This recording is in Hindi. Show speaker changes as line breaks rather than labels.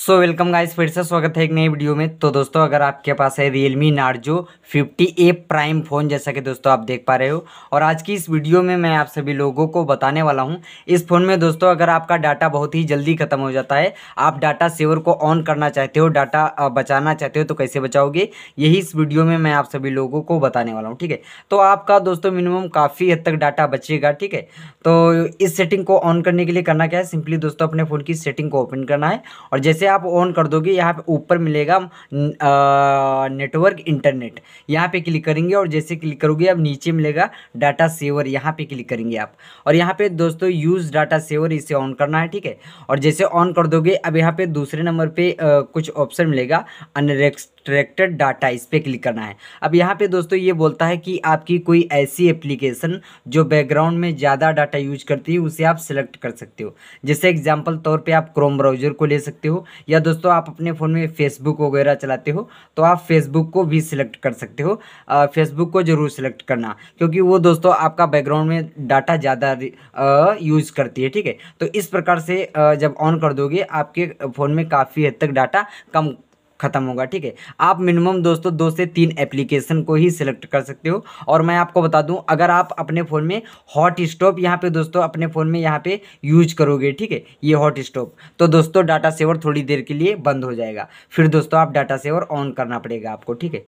सो वेलकम गाइस फिर से स्वागत है एक नई वीडियो में तो दोस्तों अगर आपके पास है Realme Narzo A Prime phone जैसा कि दोस्तों आप देख पा रहे हो और आज की इस वीडियो में मैं आप सभी लोगों को बताने वाला हूं इस फ़ोन में दोस्तों अगर आपका डाटा बहुत ही जल्दी ख़त्म हो जाता है आप डाटा सेवर को ऑन करना चाहते हो डाटा बचाना चाहते हो तो कैसे बचाओगे यही इस वीडियो में मैं आप सभी लोगों को बताने वाला हूँ ठीक है तो आपका दोस्तों मिनिमम काफ़ी हद तक डाटा बचेगा ठीक है तो इस सेटिंग को ऑन करने के लिए करना क्या है सिंपली दोस्तों अपने फ़ोन की सेटिंग को ओपन करना है और जैसे आप ऑन कर दोगे यहाँ पे ऊपर मिलेगा नेटवर्क इंटरनेट यहाँ पे क्लिक करेंगे और जैसे क्लिक करोगे अब नीचे मिलेगा डाटा सेवर यहाँ पे क्लिक करेंगे आप और यहाँ पे दोस्तों यूज़ डाटा सेवर इसे ऑन करना है ठीक है और जैसे ऑन कर दोगे अब यहाँ पे दूसरे नंबर पर कुछ ऑप्शन मिलेगा अनरेक्स्ट एक्सट्रैक्टेड डाटा इस पर क्लिक करना है अब यहाँ पे दोस्तों ये बोलता है कि आपकी कोई ऐसी एप्लीकेशन जो बैकग्राउंड में ज़्यादा डाटा यूज करती है उसे आप सिलेक्ट कर सकते हो जैसे एग्जाम्पल तौर पर आप क्रोम ब्राउजर को ले सकते हो या दोस्तों आप अपने फ़ोन में फेसबुक वगैरह चलाते हो तो आप फेसबुक को भी सिलेक्ट कर सकते हो फेसबुक को ज़रूर सिलेक्ट करना क्योंकि वो दोस्तों आपका बैकग्राउंड में डाटा ज़्यादा यूज़ करती है ठीक है तो इस प्रकार से जब ऑन कर दोगे आपके फ़ोन में काफ़ी हद तक डाटा कम ख़त्म होगा ठीक है आप मिनिमम दोस्तों दो से तीन एप्लीकेशन को ही सिलेक्ट कर सकते हो और मैं आपको बता दूं अगर आप अपने फ़ोन में हॉट स्टॉप यहाँ पे दोस्तों अपने फ़ोन में यहाँ पे यूज करोगे ठीक है ये हॉट स्टॉप तो दोस्तों डाटा सेवर थोड़ी देर के लिए बंद हो जाएगा फिर दोस्तों आप डाटा सेवर ऑन करना पड़ेगा आपको ठीक है